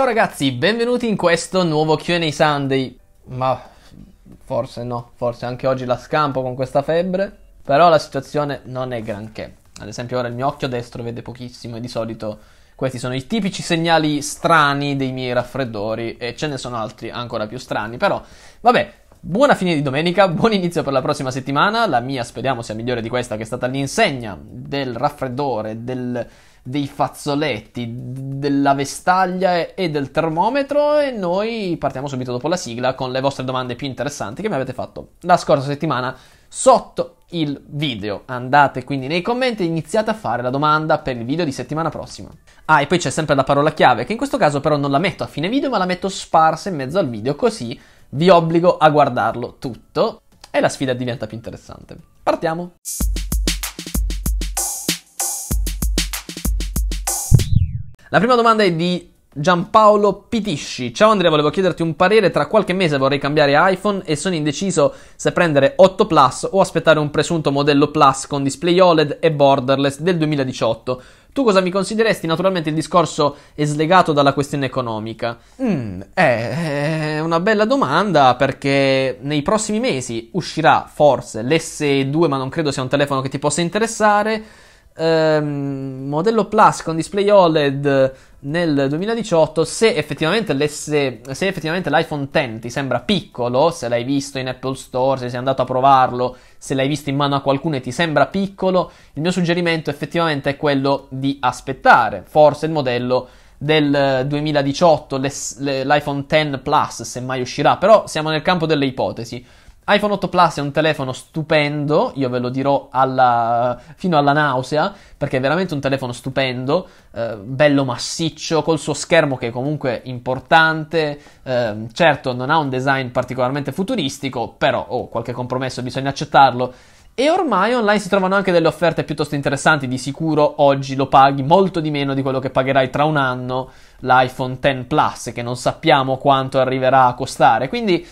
Ciao ragazzi, benvenuti in questo nuovo QA Sunday. Ma forse no, forse anche oggi la scampo con questa febbre. Però la situazione non è granché. Ad esempio, ora il mio occhio destro vede pochissimo e di solito questi sono i tipici segnali strani dei miei raffreddori e ce ne sono altri ancora più strani. Però vabbè, Buona fine di domenica, buon inizio per la prossima settimana. La mia speriamo sia migliore di questa che è stata l'insegna del raffreddore, del dei fazzoletti, della vestaglia e del termometro e noi partiamo subito dopo la sigla con le vostre domande più interessanti che mi avete fatto la scorsa settimana sotto il video. Andate quindi nei commenti e iniziate a fare la domanda per il video di settimana prossima. Ah, e poi c'è sempre la parola chiave, che in questo caso però non la metto a fine video, ma la metto sparsa in mezzo al video, così vi obbligo a guardarlo tutto e la sfida diventa più interessante. Partiamo! La prima domanda è di Giampaolo Pitisci. Ciao Andrea, volevo chiederti un parere. Tra qualche mese vorrei cambiare iPhone e sono indeciso se prendere 8 Plus o aspettare un presunto modello Plus con display OLED e borderless del 2018. Tu cosa mi consideresti? Naturalmente il discorso è slegato dalla questione economica. Mm, è eh, eh, una bella domanda perché nei prossimi mesi uscirà forse l'S2, ma non credo sia un telefono che ti possa interessare ehm, modello Plus con display OLED nel 2018, se effettivamente, se effettivamente l'iPhone X ti sembra piccolo, se l'hai visto in Apple Store, se sei andato a provarlo, se l'hai visto in mano a qualcuno e ti sembra piccolo, il mio suggerimento effettivamente è quello di aspettare, forse il modello del 2018, l'iPhone X Plus, se mai uscirà, però siamo nel campo delle ipotesi iPhone 8 Plus è un telefono stupendo, io ve lo dirò alla, fino alla nausea, perché è veramente un telefono stupendo, eh, bello massiccio, col suo schermo che è comunque importante, eh, certo non ha un design particolarmente futuristico, però oh, qualche compromesso bisogna accettarlo. E ormai online si trovano anche delle offerte piuttosto interessanti, di sicuro oggi lo paghi molto di meno di quello che pagherai tra un anno l'iPhone 10 Plus, che non sappiamo quanto arriverà a costare. Quindi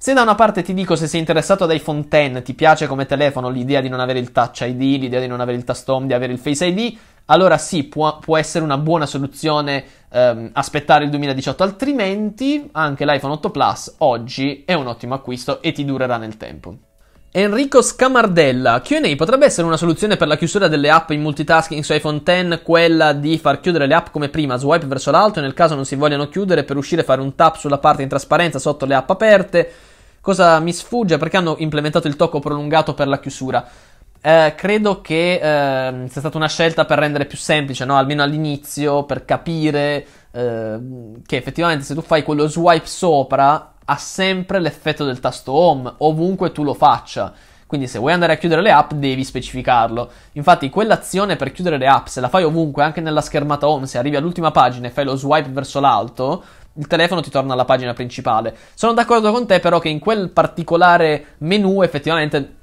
se da una parte ti dico se sei interessato ad iPhone X, ti piace come telefono l'idea di non avere il Touch ID, l'idea di non avere il tasto di avere il Face ID, allora sì, può, può essere una buona soluzione ehm, aspettare il 2018, altrimenti anche l'iPhone 8 Plus oggi è un ottimo acquisto e ti durerà nel tempo. Enrico Scamardella, QA potrebbe essere una soluzione per la chiusura delle app in multitasking su iPhone X, quella di far chiudere le app come prima, swipe verso l'alto e nel caso non si vogliano chiudere per uscire fare un tap sulla parte in trasparenza sotto le app aperte. Cosa mi sfugge? Perché hanno implementato il tocco prolungato per la chiusura. Eh, credo che eh, sia stata una scelta per rendere più semplice, no? almeno all'inizio, per capire eh, che effettivamente se tu fai quello swipe sopra ha sempre l'effetto del tasto home, ovunque tu lo faccia. Quindi se vuoi andare a chiudere le app devi specificarlo. Infatti quell'azione per chiudere le app, se la fai ovunque, anche nella schermata home, se arrivi all'ultima pagina e fai lo swipe verso l'alto, il telefono ti torna alla pagina principale. Sono d'accordo con te però che in quel particolare menu effettivamente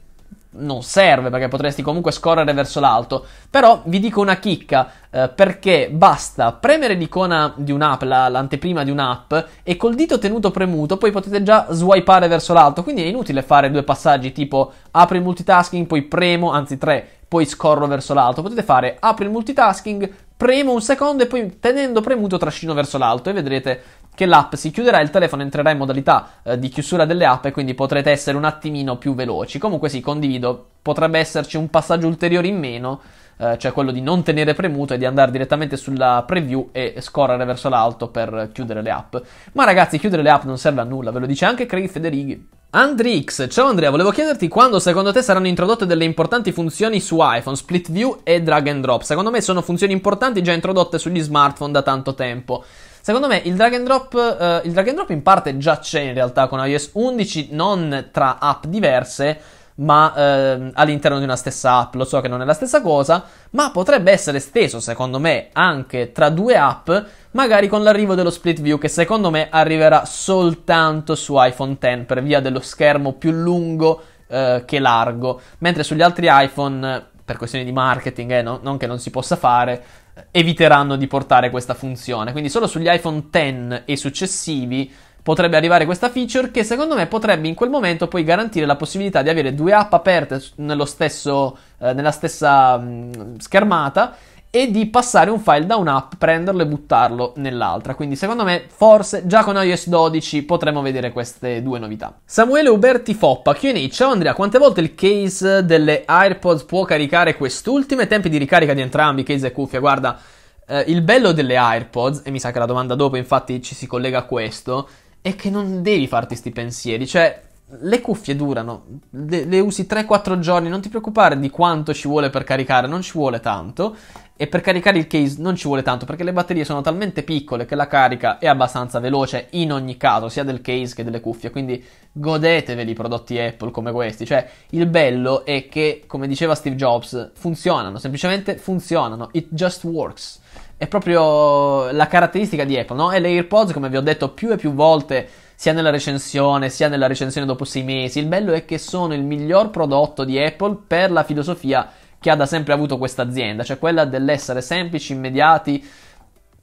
non serve perché potresti comunque scorrere verso l'alto. Però vi dico una chicca eh, perché basta premere l'icona di un'app, la, l'anteprima di un'app e col dito tenuto premuto poi potete già swipeare verso l'alto, quindi è inutile fare due passaggi tipo apri il multitasking, poi premo, anzi tre, poi scorro verso l'alto. Potete fare apri il multitasking, premo un secondo e poi tenendo premuto trascino verso l'alto e vedrete che l'app si chiuderà, il telefono entrerà in modalità eh, di chiusura delle app e quindi potrete essere un attimino più veloci. Comunque sì, condivido, potrebbe esserci un passaggio ulteriore in meno, eh, cioè quello di non tenere premuto e di andare direttamente sulla preview e scorrere verso l'alto per chiudere le app. Ma ragazzi, chiudere le app non serve a nulla, ve lo dice anche Craig Federighi. Andrix, ciao Andrea, volevo chiederti quando secondo te saranno introdotte delle importanti funzioni su iPhone, Split View e Drag and Drop. Secondo me sono funzioni importanti già introdotte sugli smartphone da tanto tempo. Secondo me il drag, drop, eh, il drag and drop, in parte già c'è in realtà con iOS 11, non tra app diverse, ma ehm, all'interno di una stessa app. Lo so che non è la stessa cosa, ma potrebbe essere esteso, secondo me, anche tra due app, magari con l'arrivo dello split view che secondo me arriverà soltanto su iPhone X per via dello schermo più lungo eh, che largo, mentre sugli altri iPhone per questioni di marketing, eh, no, non che non si possa fare, eviteranno di portare questa funzione. Quindi solo sugli iPhone X e successivi potrebbe arrivare questa feature che secondo me potrebbe in quel momento poi garantire la possibilità di avere due app aperte stesso, eh, nella stessa mh, mm, schermata e di passare un file da un'app, prenderlo e buttarlo nell'altra. Quindi secondo me forse già con iOS 12 potremo vedere queste due novità. Samuele Uberti Foppa, Q&A, ciao Andrea, quante volte il case delle AirPods può caricare quest'ultima e tempi di ricarica di entrambi, case e cuffia? Guarda, eh, il bello delle AirPods, e mi sa che la domanda dopo infatti ci si collega a questo, è che non devi farti questi pensieri, cioè le cuffie durano, le, le usi 3-4 giorni, non ti preoccupare di quanto ci vuole per caricare, non ci vuole tanto e per caricare il case non ci vuole tanto perché le batterie sono talmente piccole che la carica è abbastanza veloce in ogni caso, sia del case che delle cuffie, quindi godetevi i prodotti Apple come questi, cioè il bello è che, come diceva Steve Jobs, funzionano, semplicemente funzionano, it just works è proprio la caratteristica di Apple, no? E le AirPods, come vi ho detto più e più volte, sia nella recensione, sia nella recensione dopo sei mesi, il bello è che sono il miglior prodotto di Apple per la filosofia che ha da sempre avuto questa azienda, cioè quella dell'essere semplici, immediati,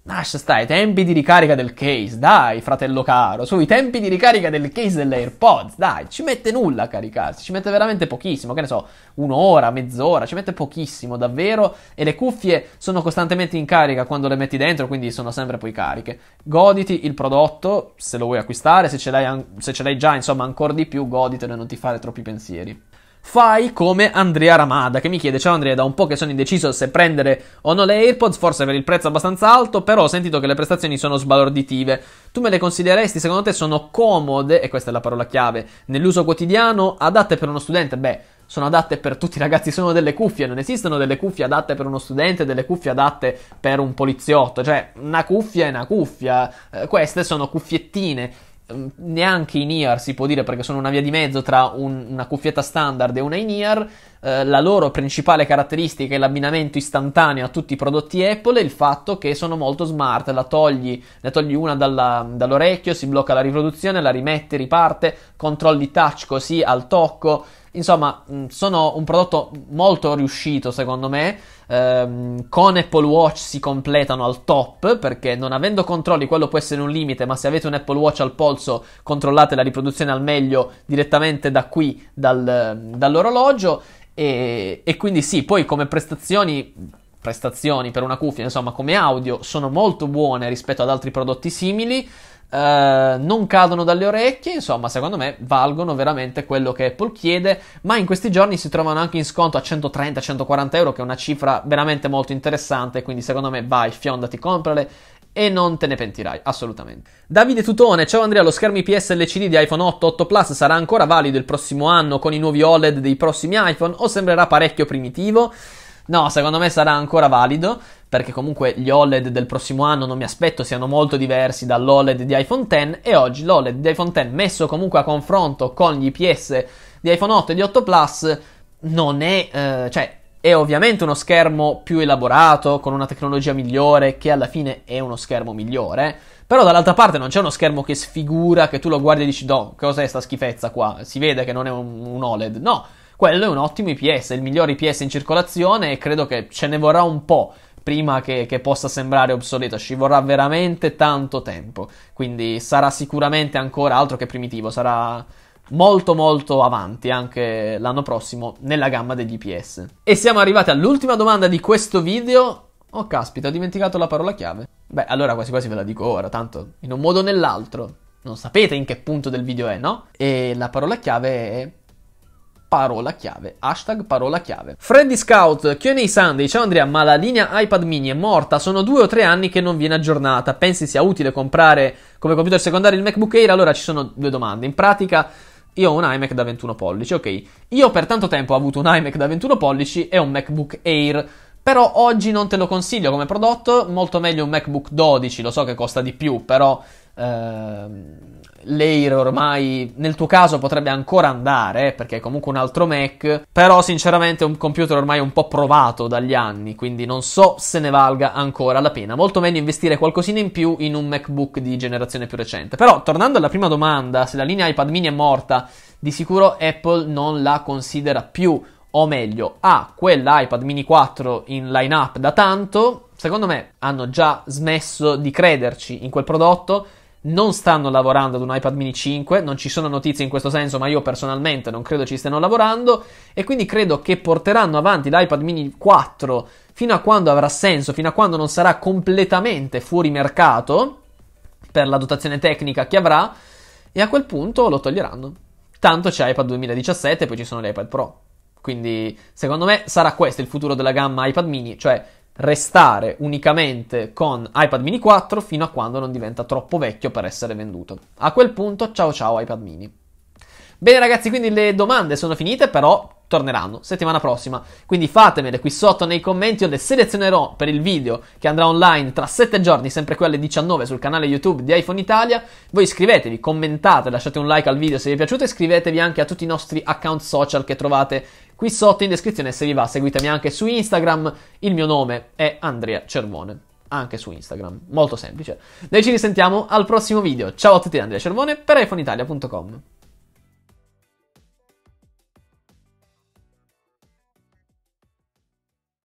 Nash, stai, i tempi di ricarica del case, dai fratello caro, sui tempi di ricarica del case dell'AirPods, dai, ci mette nulla a caricarsi, ci mette veramente pochissimo, che ne so, un'ora, mezz'ora, ci mette pochissimo davvero e le cuffie sono costantemente in carica quando le metti dentro, quindi sono sempre poi cariche. Goditi il prodotto, se lo vuoi acquistare, se ce l'hai, se ce l'hai già, insomma, ancora di più, goditelo e non ti fare troppi pensieri. Fai come Andrea Ramada che mi chiede: Ciao Andrea, da un po' che sono indeciso se prendere o no le AirPods, forse per il prezzo abbastanza alto, però ho sentito che le prestazioni sono sbalorditive. Tu me le consideresti? Secondo te sono comode? E questa è la parola chiave. Nell'uso quotidiano, adatte per uno studente? Beh sono adatte per tutti i ragazzi, sono delle cuffie, non esistono delle cuffie adatte per uno studente, delle cuffie adatte per un poliziotto, cioè una cuffia è una cuffia, eh, queste sono cuffiettine Ehm, neanche in ear si può dire perché sono una via di mezzo tra un, una cuffietta standard e una in ear eh, la loro principale caratteristica è l'abbinamento istantaneo a tutti i prodotti Apple e il fatto che sono molto smart la togli, ne togli una dalla, dall'orecchio si blocca la riproduzione la rimette riparte controlli touch così al tocco insomma sono un prodotto molto riuscito secondo me ehm, con Apple Watch si completano al top perché non avendo controlli quello può essere un limite, ma se avete un Apple Watch al polso controllate la riproduzione al meglio direttamente da qui, dal, dall'orologio. E, e quindi sì, poi come prestazioni prestazioni per una cuffia, insomma, come audio sono molto buone rispetto ad altri prodotti simili. Eh, non cadono dalle orecchie, insomma, secondo me valgono veramente quello che Apple chiede, ma in questi giorni si trovano anche in sconto a 130-140 euro, che è una cifra veramente molto interessante, quindi secondo me vai, fiondati, comprale e non te ne pentirai, assolutamente. Davide Tutone, ciao Andrea, lo schermo IPS LCD di iPhone 8, 8 Plus sarà ancora valido il prossimo anno con i nuovi OLED dei prossimi iPhone o sembrerà parecchio primitivo? No, secondo me sarà ancora valido perché comunque gli OLED del prossimo anno non mi aspetto siano molto diversi dall'OLED di iPhone X e oggi l'OLED di iPhone X messo comunque a confronto con gli IPS di iPhone 8 e di 8 Plus non è, eh, cioè è ovviamente uno schermo più elaborato, con una tecnologia migliore, che alla fine è uno schermo migliore. Però dall'altra parte non c'è uno schermo che sfigura, che tu lo guardi e dici, no, cos'è sta schifezza qua? Si vede che non è un, un OLED. No, quello è un ottimo IPS, è il migliore IPS in circolazione e credo che ce ne vorrà un po' prima che, che, possa sembrare obsoleto, ci vorrà veramente tanto tempo, quindi sarà sicuramente ancora altro che primitivo, sarà molto molto avanti anche l'anno prossimo nella gamma degli IPS. E siamo arrivati all'ultima domanda di questo video. Oh caspita, ho dimenticato la parola chiave. Beh, allora quasi quasi ve la dico ora, tanto in un modo o nell'altro non sapete in che punto del video è, no? E la parola chiave è parola chiave. Hashtag parola chiave. Freddy Scout, Q&A Sunday, ciao Andrea, ma la linea iPad mini è morta, sono due o tre anni che non viene aggiornata, pensi sia utile comprare come computer secondario il MacBook Air? Allora ci sono due domande, in pratica... Io ho un iMac da 21 pollici, ok. Io per tanto tempo ho avuto un iMac da 21 pollici e un MacBook Air però oggi non te lo consiglio come prodotto, molto meglio un MacBook 12, lo so che costa di più, però Uh, ehm, Layer ormai nel tuo caso potrebbe ancora andare perché è comunque un altro Mac, però sinceramente è un computer ormai un po' provato dagli anni, quindi non so se ne valga ancora la pena. Molto meglio investire qualcosina in più in un MacBook di generazione più recente. Però tornando alla prima domanda, se la linea iPad mini è morta, di sicuro Apple non la considera più o meglio, ha ah, quell'iPad mini 4 in line-up da tanto, secondo me hanno già smesso di crederci in quel prodotto non stanno lavorando ad un iPad mini 5, non ci sono notizie in questo senso, ma io personalmente non credo ci stiano lavorando e quindi credo che porteranno avanti l'iPad mini 4 fino a quando avrà senso, fino a quando non sarà completamente fuori mercato per la dotazione tecnica che avrà e a quel punto lo toglieranno. Tanto c'è iPad 2017 e poi ci sono gli iPad Pro. Quindi secondo me sarà questo il futuro della gamma iPad mini, cioè restare unicamente con iPad mini 4 fino a quando non diventa troppo vecchio per essere venduto. A quel punto, ciao ciao iPad mini. Bene ragazzi, quindi le domande sono finite, però torneranno settimana prossima. Quindi fatemele qui sotto nei commenti, io le selezionerò per il video che andrà online tra 7 giorni, sempre qui alle 19 sul canale YouTube di iPhone Italia. Voi iscrivetevi, commentate, lasciate un like al video se vi è piaciuto e iscrivetevi anche a tutti i nostri account social che trovate qui sotto in descrizione se vi va. Seguitemi anche su Instagram, il mio nome è Andrea Cervone, anche su Instagram, molto semplice. Noi ci risentiamo al prossimo video. Ciao a tutti da Andrea Cervone per iPhoneitalia.com.